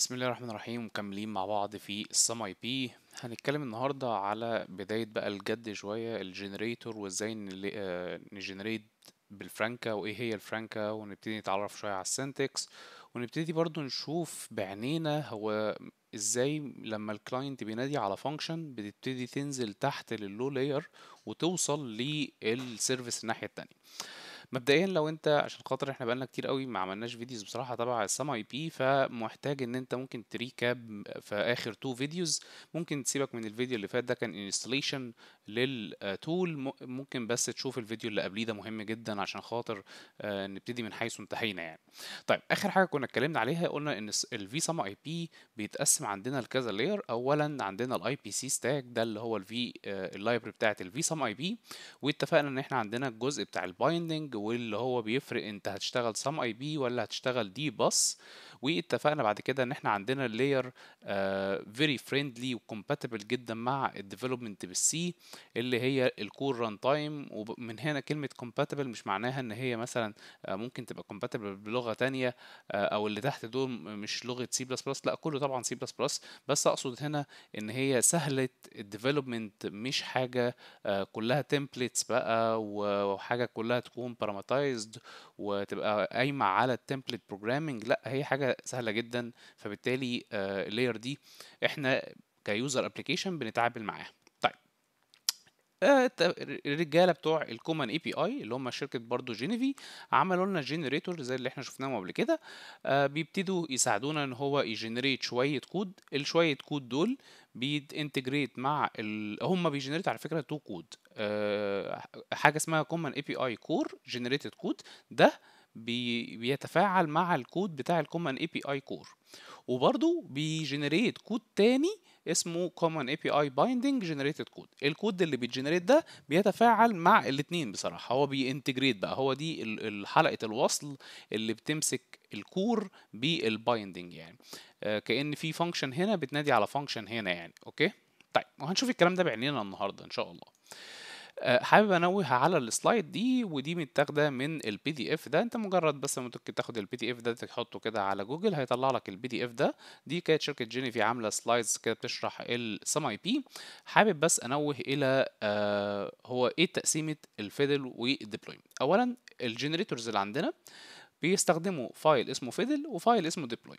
بسم الله الرحمن الرحيم مكملين مع بعض في السم اي بي هنتكلم النهارده على بدايه بقى الجد شويه الجنريتور وازاي آه، نجنريت بالفرانكا وايه هي الفرانكا ونبتدي نتعرف شويه على السنتكس ونبتدي برضو نشوف بعينينا هو ازاي لما الكلاينت بينادي على فانكشن بتبتدي تنزل تحت للو لاير وتوصل للسيرفيس الناحيه التانية مبدئيا لو انت عشان خاطر احنا بقالنا كتير قوي ما عملناش فيديوز بصراحه تبع السام اي بي فمحتاج ان انت ممكن تريكاب في اخر تو فيديوز ممكن تسيبك من الفيديو اللي فات ده كان انستليشن للتول آه، ممكن بس تشوف الفيديو اللي قبليه ده مهم جدا عشان خاطر آه، نبتدي من حيث انتهينا يعني طيب اخر حاجه كنا اتكلمنا عليها قلنا ان الفي سام اي بي بيتقسم عندنا لكذا لاير اولا عندنا الاي بي سي ستاك ده اللي هو الفي آه اللايبرري بتاعه الفي سام اي بي واتفقنا ان احنا عندنا الجزء بتاع البايندنج واللي هو بيفرق انت هتشتغل سام اي بي ولا هتشتغل دي بس واتفقنا بعد كده ان احنا عندنا اللاير فيري فريندلي وكومباتبل جدا مع الديفلوبمنت بالسي اللي هي الكور ران تايم ومن هنا كلمه كومباتبل مش معناها ان هي مثلا آه، ممكن تبقى كومباتبل بلغه تانية آه، او اللي تحت دول مش لغه سي بلس بلس لا كله طبعا سي بلس بلس بس اقصد هنا ان هي سهله الديفلوبمنت مش حاجه آه، كلها تمبلتس بقى وحاجه كلها تكون باراماتايزد وتبقى قايمه على التمبلت بروجرامنج لا هي حاجه سهله جدا فبالتالي اللاير آه، دي احنا كيوزر ابلكيشن بنتعامل معاها طيب آه، الرجاله بتوع الكومن اي بي اي اللي هم شركه برضو جينيفي عملوا لنا جنريتور زي اللي احنا شفناه قبل كده آه، بيبتدوا يساعدونا ان هو يجنريت شويه كود الشويه كود دول بيتنتجريت مع ال... هم بيجنريت على فكره تو كود حاجه اسمها كومن اي بي اي كور جنريتد كود ده بيتفاعل مع الكود بتاع الكومن اي بي اي كور وبرده بيجنريت كود تاني اسمه كومن اي بي اي بايندنج جنريتد كود الكود اللي بيتجنريت ده بيتفاعل مع الاتنين بصراحه هو بينتجريت بقى هو دي حلقه الوصل اللي بتمسك الكور بالبايندنج يعني آه، كان في فانكشن هنا بتنادي على فانكشن هنا يعني اوكي طيب وهنشوف الكلام ده بعينينا النهارده ان شاء الله آه، حابب انوه على السلايد دي ودي متاخده من البي دي اف ده انت مجرد بس ممكن تاخد البي دي اف ده تحطه كده على جوجل هيطلع لك البي دي اف ده دي كانت شركه جينيفي عامله سلايدز كده بتشرح السم اي بي حابب بس انوه الى آه، هو ايه تقسيمه الفيدل والديبلويمنت اولا الجنريتورز اللي عندنا بيستخدموا فايل اسمه فيدل وفايل اسمه ديبلوي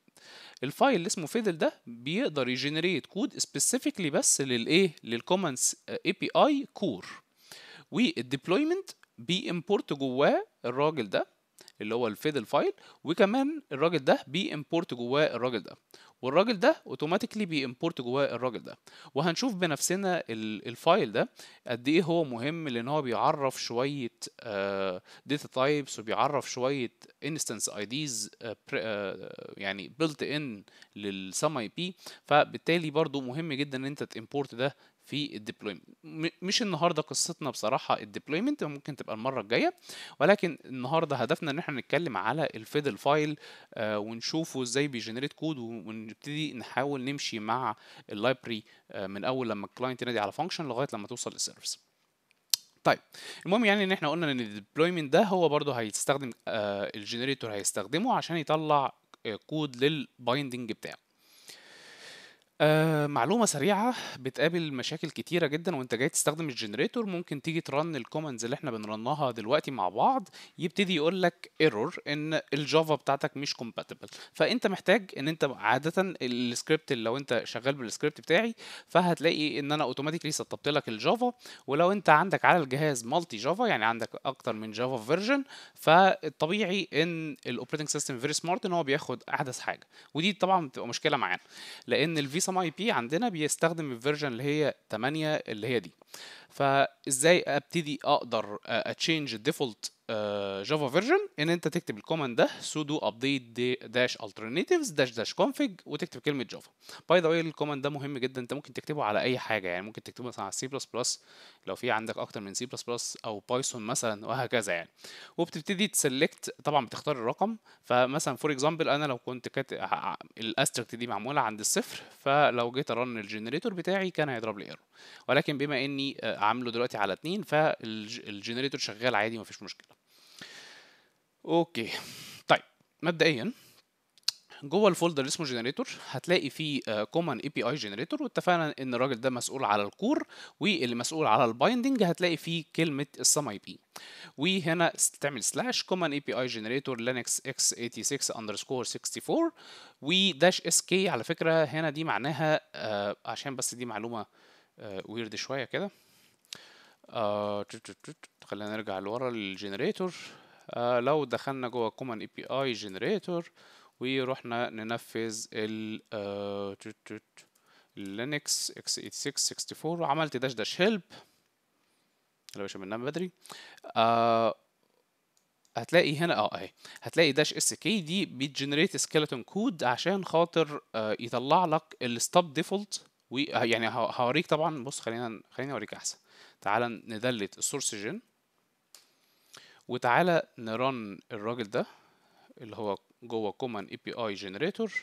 الفايل اللي اسمه فيدل ده بيقدر يجنريت كود سبيسيفيكلي بس للايه للكومنتس اي بي اي كور والديبلويمنت بيمبورت جواه الراجل ده اللي هو الفيدل فايل وكمان الراجل ده بيمبورت جواه الراجل ده والراجل ده اوتوماتيكلي بيمبورت جواه الراجل ده وهنشوف بنفسنا الفايل ده قد ايه هو مهم لان هو بيعرف شويه داتا آه، تايبس وبيعرف شويه انستنس اي ديز يعني بيلت ان للسم اي بي فبالتالي برضو مهم جدا ان انت تمبورت ده في الديبلويمنت مش النهارده قصتنا بصراحه الديبلويمنت ممكن تبقى المره الجايه ولكن النهارده هدفنا ان احنا نتكلم على الفيدل فايل آه، ونشوفه ازاي بيجنريت كود ونبتدي نحاول نمشي مع اللايبرري آه، من اول لما الكلاينت ينادي على فانكشن لغايه لما توصل للسيرفس طيب المهم يعني ان احنا قلنا ان الديبلويمنت ده هو برضه هيستخدم آه، الجنريتور هيستخدمه عشان يطلع كود للبايندنج بتاعه آه، معلومة سريعة بتقابل مشاكل كتيرة جدا وانت جاي تستخدم الجنريتور ممكن تيجي ترن الكوماندز اللي احنا بنرنها دلوقتي مع بعض يبتدي يقول لك ايرور ان الجافا بتاعتك مش كومباتبل فانت محتاج ان انت عادة السكريبت لو انت شغال بالسكريبت بتاعي فهتلاقي ان انا اوتوماتيكلي سطبت لك الجافا ولو انت عندك على الجهاز مالتي جافا يعني عندك اكتر من جافا فيرجن فالطبيعي ان الاوبريتنج سيستم فيري سمارت ان هو بياخد احدث حاجة ودي طبعا بتبقى مشكلة معانا لان الفيسا سم اي بي عندنا بيستخدم الفيرجن اللي هي 8 اللي هي دي فازاي ابتدي اقدر اتشينج الديفولت جافا فيرجن ان انت تكتب الكوماند ده سودو ابديت داش alternatives داش داش config وتكتب كلمه جافا باي ذا واي الكوماند ده مهم جدا انت ممكن تكتبه على اي حاجه يعني ممكن تكتبه مثلا على سي بلس بلس لو في عندك اكتر من سي بلس بلس او بايثون مثلا وهكذا يعني وبتبتدي تسلكت طبعا بتختار الرقم فمثلا فور اكزامبل انا لو كنت كاتب الاستركت دي معموله عند الصفر فلو جيت ارن الجنريتور بتاعي كان هيضرب لي ايرور ولكن بما اني عامله دلوقتي على 2 فالجنريتور شغال عادي مفيش مشكله اوكي طيب مبدئيا جوه الفولدر اللي اسمه جنريتور هتلاقي فيه كومن اي بي اي جنريتور واتفقنا ان الراجل ده مسؤول على الكور واللي مسؤول على البايندنج هتلاقي فيه كلمه السم اي بي وهنا تعمل سلاش كومن اي بي اي جنريتور لينكس اكس 86 اندرسكور 64 وداش اس كي على فكره هنا دي معناها آه، عشان بس دي معلومه ويرد آه، شويه كده آه خلينا نرجع لورا للجنريتور آه لو دخلنا جوه كومان اي بي اي جنريتور ورحنا ننفذ ال آه لينكس اكس 8664 وعملت داش داش هيلب يا باشا بنام بدري آه هتلاقي هنا اه اهي هتلاقي داش اس كي دي بتجنريت سكيلتون كود عشان خاطر آه يطلع لك الستوب ديفولت ويعني هوريك طبعا بص خلينا خليني اوريك احسن تعالى ندلت السورسجين وتعالى نرن الراجل ده اللي هو جوه اي جنريتور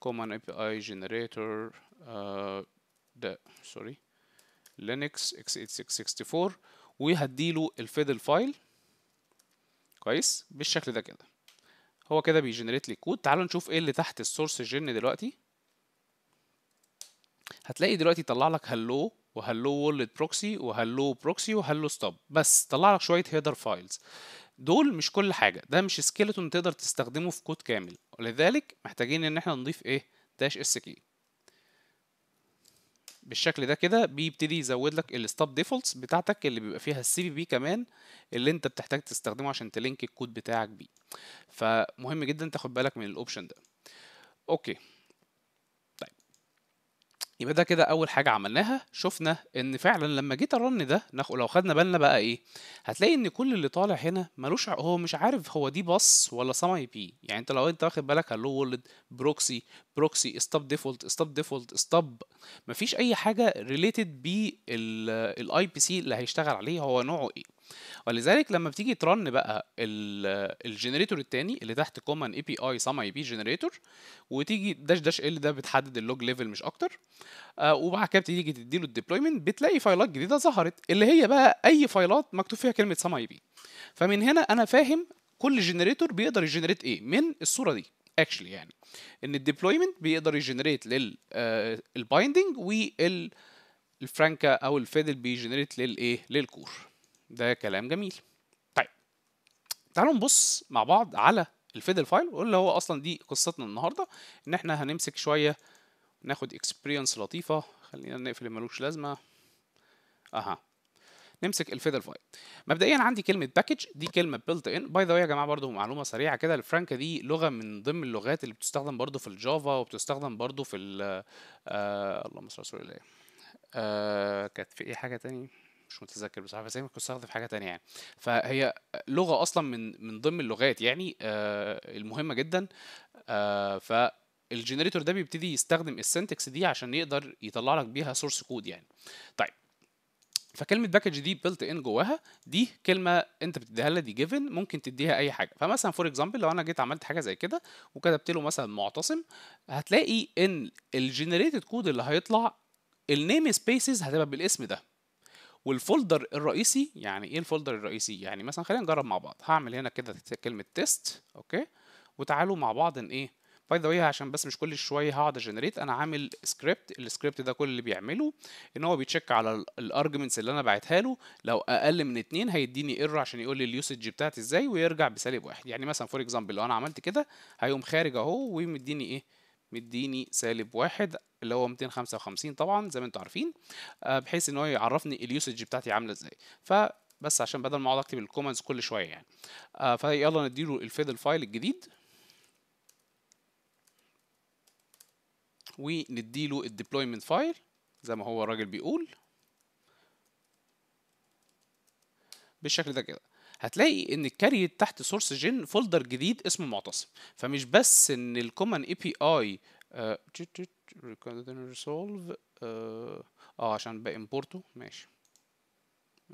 كومان اي API generator جنريتور آه، ده سوري لينكس x8664 وهديله الفيدل فايل كويس بالشكل ده كده هو كده بيجنريت لي كود تعالوا نشوف ايه اللي تحت السورس جن دلوقتي هتلاقي دلوقتي طلع لك هلو وهلو وولد بروكسي وهلو بروكسي وهلو ستوب بس طلع لك شويه هيدر فايلز دول مش كل حاجه ده مش سكيلتون تقدر تستخدمه في كود كامل ولذلك محتاجين ان احنا نضيف ايه داش اس كي بالشكل ده كده بيبتدي يزود لك الستوب ديفولتس بتاعتك اللي بيبقى فيها السي في بي كمان اللي انت بتحتاج تستخدمه عشان تلينك الكود بتاعك بيه فمهم جدا تاخد بالك من الاوبشن ده اوكي يبقى ده كده اول حاجه عملناها شفنا ان فعلا لما جيت الرن ده ناخد لو خدنا بالنا بقى ايه هتلاقي ان كل اللي طالع هنا ملوش هو مش عارف هو دي باص ولا سام اي بي يعني انت لو انت واخد بالك هلو وولد بروكسي بروكسي ستوب ديفولت ستوب ديفولت ستوب مفيش اي حاجه ريليتد بالاي بي سي اللي هيشتغل عليه هو نوعه ايه ولذلك لما بتيجي ترن بقى الجنريتور الثاني اللي تحت كومن اي بي اي سام اي بي جنريتور وتيجي داش داش ال ده بتحدد اللوج ليفل مش اكتر آه، وبعد كده بتيجي تديله الديبلويمنت بتلاقي فايلات جديده ظهرت اللي هي بقى اي فايلات مكتوب فيها كلمه سام اي بي فمن هنا انا فاهم كل جنريتور بيقدر يجنريت ايه من الصوره دي اكشلي يعني ان الديبلويمنت بيقدر يجنريت للبايندنج آه، والفرانكا او الفيدل بيجنريت للايه للكور ده كلام جميل طيب تعالوا نبص مع بعض على الفيدل فايل واللي هو اصلا دي قصتنا النهارده ان احنا هنمسك شويه ناخد اكسبيرينس لطيفه خلينا نقفل اللي ملوش لازمه اها نمسك الفيدل فايل مبدئيا عندي كلمه باكج دي كلمه بيلت ان باي ذا يا جماعه برده معلومه سريعه كده الفرانكا دي لغه من ضمن اللغات اللي بتستخدم برده في الجافا وبتستخدم برده في ال آه اللهم صل على آه كانت في ايه حاجه تانية مش متذكر بصراحه بس هي كنت استخدم في حاجه تانية يعني فهي لغه اصلا من من ضمن اللغات يعني آه المهمه جدا آه فالجنريتور ده بيبتدي يستخدم السنتكس دي عشان يقدر يطلع لك بيها سورس كود يعني طيب فكلمه باكج دي بيلت ان جواها دي كلمه انت بتديها لها دي جيفن ممكن تديها اي حاجه فمثلا فور اكزامبل لو انا جيت عملت حاجه زي كده وكتبت له مثلا معتصم هتلاقي ان الجنريتد كود اللي هيطلع النيم سبيسز هتبقى بالاسم ده والفولدر الرئيسي يعني ايه الفولدر الرئيسي يعني مثلا خلينا نجرب مع بعض هعمل هنا كده كلمه تيست اوكي وتعالوا مع بعض ان ايه باي ذا واي عشان بس مش كل شويه هقعد اجنريت انا عامل سكريبت السكريبت ده كل اللي بيعمله ان هو بيتشيك على الارجمنتس اللي انا باعتها له لو اقل من اتنين هيديني ايرور عشان يقول لي اليوسج بتاعتي ازاي ويرجع بسالب واحد يعني مثلا فور اكزامبل لو انا عملت كده هيقوم خارج اهو ومديني ايه مديني سالب واحد اللي هو 255 طبعا زي ما انتم عارفين آه، بحيث ان هو يعرفني اليوسج بتاعتي عامله ازاي فبس عشان بدل ما اقعد اكتب الكومنتس كل شويه يعني آه، فيلا نديله الفيدل فايل الجديد ونديله الديبلويمنت فايل زي ما هو الراجل بيقول بالشكل ده كده هتلاقي ان الكاري تحت سورس جين فولدر جديد اسمه معتصم فمش بس ان الكومن اي بي اي ريسولف اه عشان بامبورتو ماشي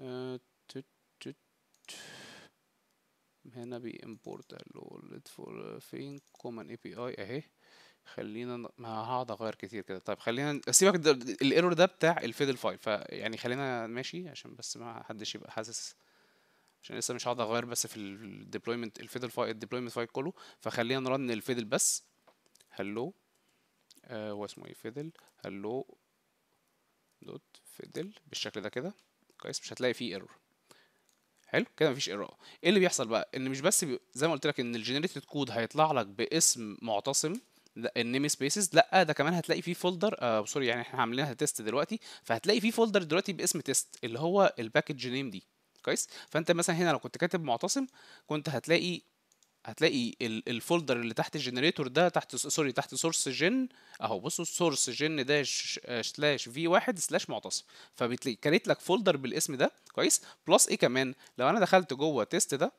آه، هنا بامبورت قال فين كومن اي بي اي اهي خلينا ما هقعد اغير كتير كده طيب خلينا سيبك الايرور ده بتاع الفيدل فايل فيعني خلينا ماشي عشان بس ما حدش يبقى حاسس عشان لسه مش هقعد اغير بس في الديبلويمنت الفيدل فايل الديبلويمنت فايل كله فخلينا نرن الفيدل بس هلو آه هو اسمه ايه فيدل هلو دوت فيدل بالشكل ده كده كويس مش هتلاقي فيه ايرور حلو كده مفيش ايرور ايه اللي بيحصل بقى ان مش بس بي... زي ما قلت لك ان الجنريتد كود هيطلع لك باسم معتصم النيم سبيسز لا ده كمان هتلاقي فيه فولدر آه سوري يعني احنا عاملينها تيست دلوقتي فهتلاقي فيه فولدر دلوقتي باسم تيست اللي هو الباكج نيم دي كويس فانت مثلا هنا لو كنت كاتب معتصم كنت هتلاقي هتلاقي الفولدر اللي تحت الجنريتور ده تحت سوري تحت سورس جن اهو بصوا سورس جن داش سلاش في واحد سلاش معتصم فكريت لك فولدر بالاسم ده كويس بلس ايه كمان لو انا دخلت جوه تيست ده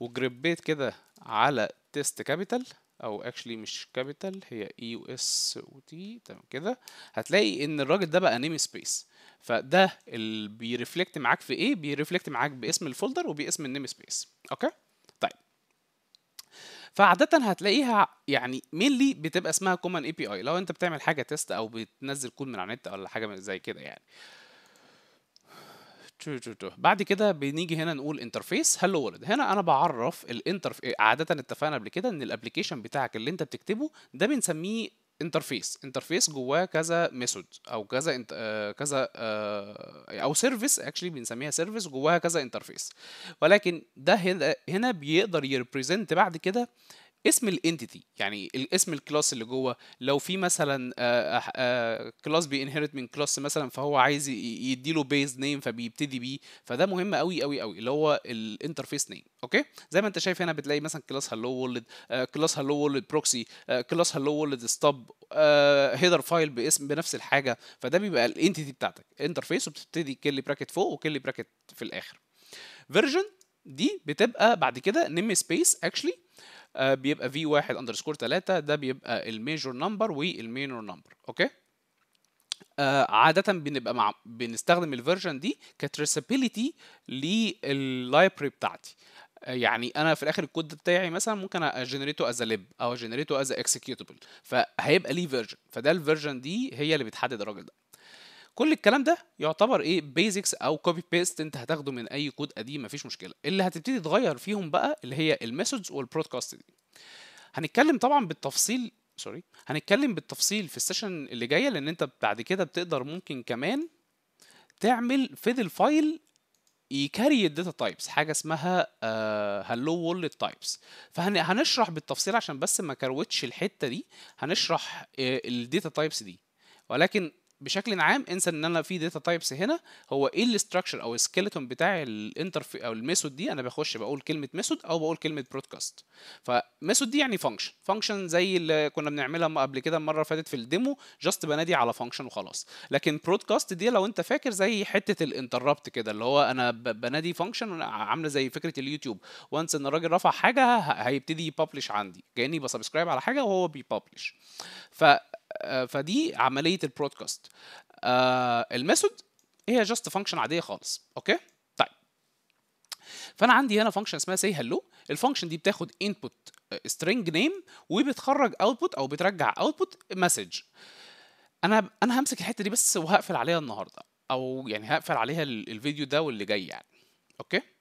وجربيت كده على تيست كابيتال او اكشلي مش كابيتال هي اي يو اس او تي تمام كده هتلاقي ان الراجل ده بقى نيم سبيس فده اللي بيرفلكت معاك في ايه بيرفلكت معاك باسم الفولدر وباسم النيم سبيس اوكي طيب فعادة هتلاقيها يعني مينلي بتبقى اسمها كومن اي بي اي لو انت بتعمل حاجه تيست او بتنزل كود من على النت ولا حاجه زي كده يعني بعد كده بنيجي هنا نقول انترفيس هلو وورلد هنا انا بعرف الانترف عاده اتفقنا قبل كده ان الابلكيشن بتاعك اللي انت بتكتبه ده بنسميه انترفيس انترفيس جواه كذا ميثود او كذا انت... آه كذا آه او سيرفيس اكشلي بنسميها سيرفيس جواها كذا انترفيس ولكن ده هنا, هنا بيقدر يريبريزنت بعد كده اسم الانتيتي يعني اسم الكلاس اللي جوه لو في مثلا كلاس آه، آه، آه، بينهرت من كلاس مثلا فهو عايز يديله بيز نيم فبيبتدي بيه فده مهم قوي قوي قوي اللي هو الانترفيس نيم اوكي زي ما انت شايف هنا بتلاقي مثلا كلاس هالو وورلد كلاس هالو وورلد بروكسي كلاس هالو وورلد ستوب هيدر فايل باسم بنفس الحاجه فده بيبقى الانتيتي بتاعتك انترفيس وبتبتدي كل براكت فوق وكل براكت في الاخر فيرجن دي بتبقى بعد كده نيم سبيس اكشلي آه، بيبقى في واحد اندرسكور تلاتة ده بيبقى الميجور نمبر والمينور نمبر اوكي عادة بنبقى مع بنستخدم الفيرجن دي كترسابيليتي لللايبرري بتاعتي آه، يعني انا في الاخر الكود بتاعي مثلا ممكن اجنريته از ليب او اجنريته از اكسكيوتبل فهيبقى ليه فيرجن فده الفيرجن دي هي اللي بتحدد الراجل ده كل الكلام ده يعتبر ايه بيزكس او كوبي بيست انت هتاخده من اي كود قديم مفيش مشكله اللي هتبتدي تغير فيهم بقى اللي هي الميثودز والبرودكاست دي هنتكلم طبعا بالتفصيل سوري هنتكلم بالتفصيل في السيشن اللي جايه لان انت بعد كده بتقدر ممكن كمان تعمل فيد الفايل يكاري الداتا تايبس حاجه اسمها هلو وولت تايبس فهنشرح بالتفصيل عشان بس ما كروتش الحته دي هنشرح آه، الداتا تايبس دي ولكن بشكل عام انسى ان انا في داتا تايبس هنا هو ايه الاستراكشر او السكيلتون بتاع الانترف او الميثود دي انا بخش بقول كلمه ميثود او بقول كلمه برودكاست فميثود دي يعني فانكشن فانكشن زي اللي كنا بنعملها قبل كده المره اللي فاتت في الديمو جاست بنادي على فانكشن وخلاص لكن برودكاست دي لو انت فاكر زي حته الانتربت كده اللي هو انا بنادي فانكشن عامله زي فكره اليوتيوب وانس ان الراجل رفع حاجه هيبتدي يببلش عندي كاني بسبسكرايب على حاجه وهو بيببلش ف آه، فدي عمليه البرودكاست آه، الميثود هي جاست فانكشن عاديه خالص اوكي طيب فانا عندي هنا فانكشن اسمها سي هلو الفانكشن دي بتاخد انبوت آه، string نيم وبتخرج اوتبوت او بترجع اوتبوت مسج انا انا همسك الحته دي بس وهقفل عليها النهارده او يعني هقفل عليها الفيديو ده واللي جاي يعني اوكي